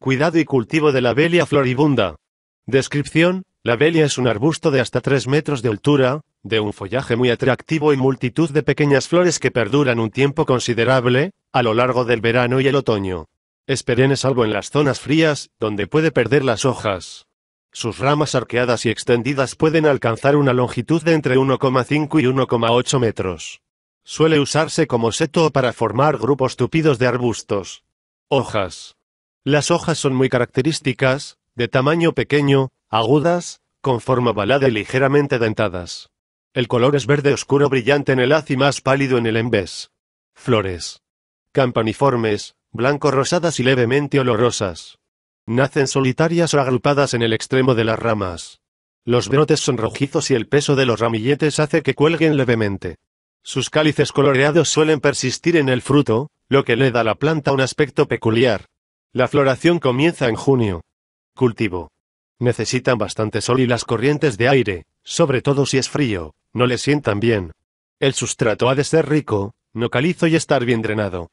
Cuidado y cultivo de la belia floribunda. Descripción. La belia es un arbusto de hasta 3 metros de altura, de un follaje muy atractivo y multitud de pequeñas flores que perduran un tiempo considerable, a lo largo del verano y el otoño. Es perenne salvo en las zonas frías, donde puede perder las hojas. Sus ramas arqueadas y extendidas pueden alcanzar una longitud de entre 1,5 y 1,8 metros. Suele usarse como seto para formar grupos tupidos de arbustos. Hojas. Las hojas son muy características, de tamaño pequeño, agudas, con forma ovalada y ligeramente dentadas. El color es verde oscuro brillante en el haz y más pálido en el embés. Flores. Campaniformes, blanco-rosadas y levemente olorosas. Nacen solitarias o agrupadas en el extremo de las ramas. Los brotes son rojizos y el peso de los ramilletes hace que cuelguen levemente. Sus cálices coloreados suelen persistir en el fruto, lo que le da a la planta un aspecto peculiar, la floración comienza en junio. Cultivo. Necesitan bastante sol y las corrientes de aire, sobre todo si es frío, no le sientan bien. El sustrato ha de ser rico, no calizo y estar bien drenado.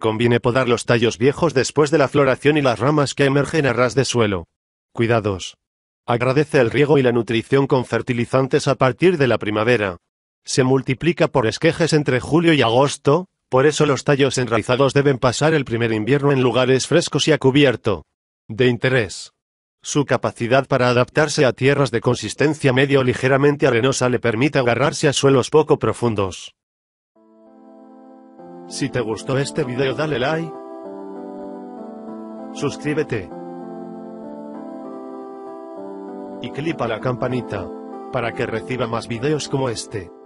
Conviene podar los tallos viejos después de la floración y las ramas que emergen a ras de suelo. Cuidados. Agradece el riego y la nutrición con fertilizantes a partir de la primavera. Se multiplica por esquejes entre julio y agosto, por eso los tallos enraizados deben pasar el primer invierno en lugares frescos y a cubierto. De interés. Su capacidad para adaptarse a tierras de consistencia medio o ligeramente arenosa le permite agarrarse a suelos poco profundos. Si te gustó este video dale like. Suscríbete. Y clipa la campanita. Para que reciba más videos como este.